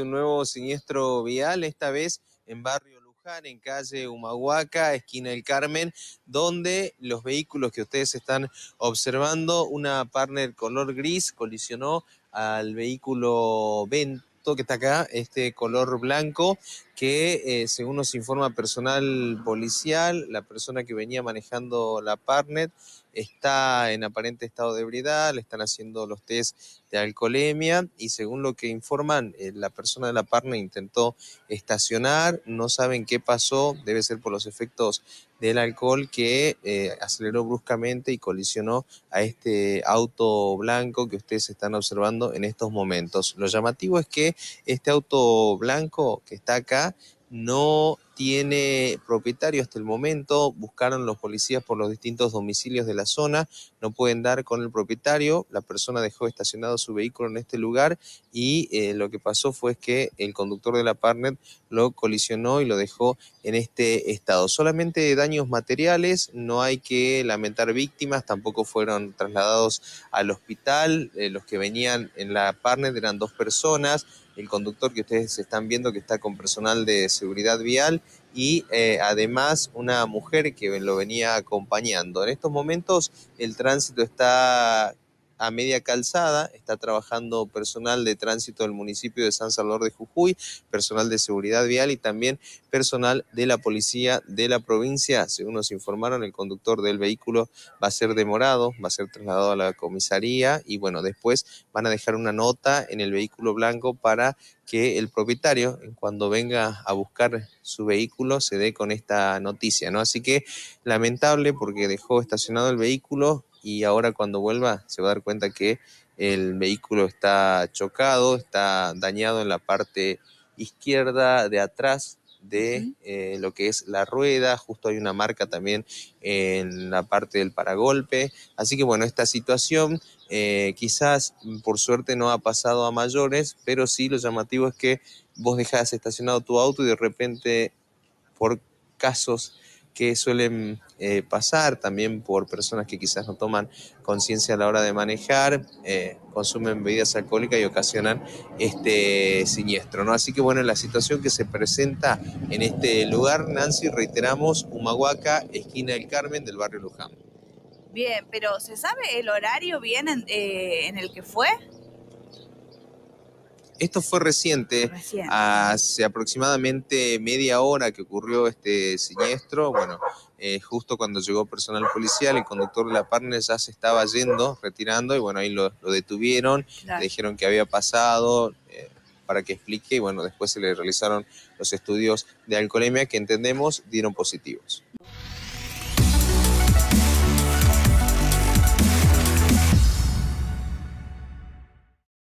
un nuevo siniestro vial, esta vez en barrio Luján, en calle Humahuaca, esquina El Carmen, donde los vehículos que ustedes están observando, una partner color gris colisionó al vehículo Vento que está acá, este color blanco, que eh, según nos informa personal policial, la persona que venía manejando la Parnet está en aparente estado de ebriedad, le están haciendo los test de alcoholemia y según lo que informan, eh, la persona de la Parnet intentó estacionar, no saben qué pasó, debe ser por los efectos del alcohol que eh, aceleró bruscamente y colisionó a este auto blanco que ustedes están observando en estos momentos. Lo llamativo es que este auto blanco que está acá, no tiene propietario hasta el momento. Buscaron los policías por los distintos domicilios de la zona, no pueden dar con el propietario. La persona dejó estacionado su vehículo en este lugar y eh, lo que pasó fue que el conductor de la Parnet lo colisionó y lo dejó en este estado. Solamente daños materiales, no hay que lamentar víctimas, tampoco fueron trasladados al hospital. Eh, los que venían en la Parnet eran dos personas el conductor que ustedes están viendo que está con personal de seguridad vial y eh, además una mujer que lo venía acompañando. En estos momentos el tránsito está a media calzada, está trabajando personal de tránsito del municipio de San Salvador de Jujuy, personal de seguridad vial y también personal de la policía de la provincia. Según nos informaron, el conductor del vehículo va a ser demorado, va a ser trasladado a la comisaría y bueno, después van a dejar una nota en el vehículo blanco para que el propietario, cuando venga a buscar su vehículo, se dé con esta noticia, ¿no? Así que lamentable porque dejó estacionado el vehículo, y ahora cuando vuelva se va a dar cuenta que el vehículo está chocado, está dañado en la parte izquierda de atrás de eh, lo que es la rueda, justo hay una marca también en la parte del paragolpe. Así que bueno, esta situación eh, quizás mm, por suerte no ha pasado a mayores, pero sí lo llamativo es que vos dejás estacionado tu auto y de repente por casos que suelen eh, pasar también por personas que quizás no toman conciencia a la hora de manejar, eh, consumen bebidas alcohólicas y ocasionan este siniestro. ¿no? Así que bueno, la situación que se presenta en este lugar, Nancy, reiteramos, Humahuaca, esquina del Carmen del barrio Luján. Bien, pero ¿se sabe el horario bien en eh, el que fue? Esto fue reciente, hace aproximadamente media hora que ocurrió este siniestro. Bueno, eh, justo cuando llegó personal policial, el conductor de la partner ya se estaba yendo, retirando, y bueno, ahí lo, detuvieron, le dijeron que había pasado. Eh, para que explique y bueno, después se le realizaron los estudios de alcoholemia que entendemos dieron positivos.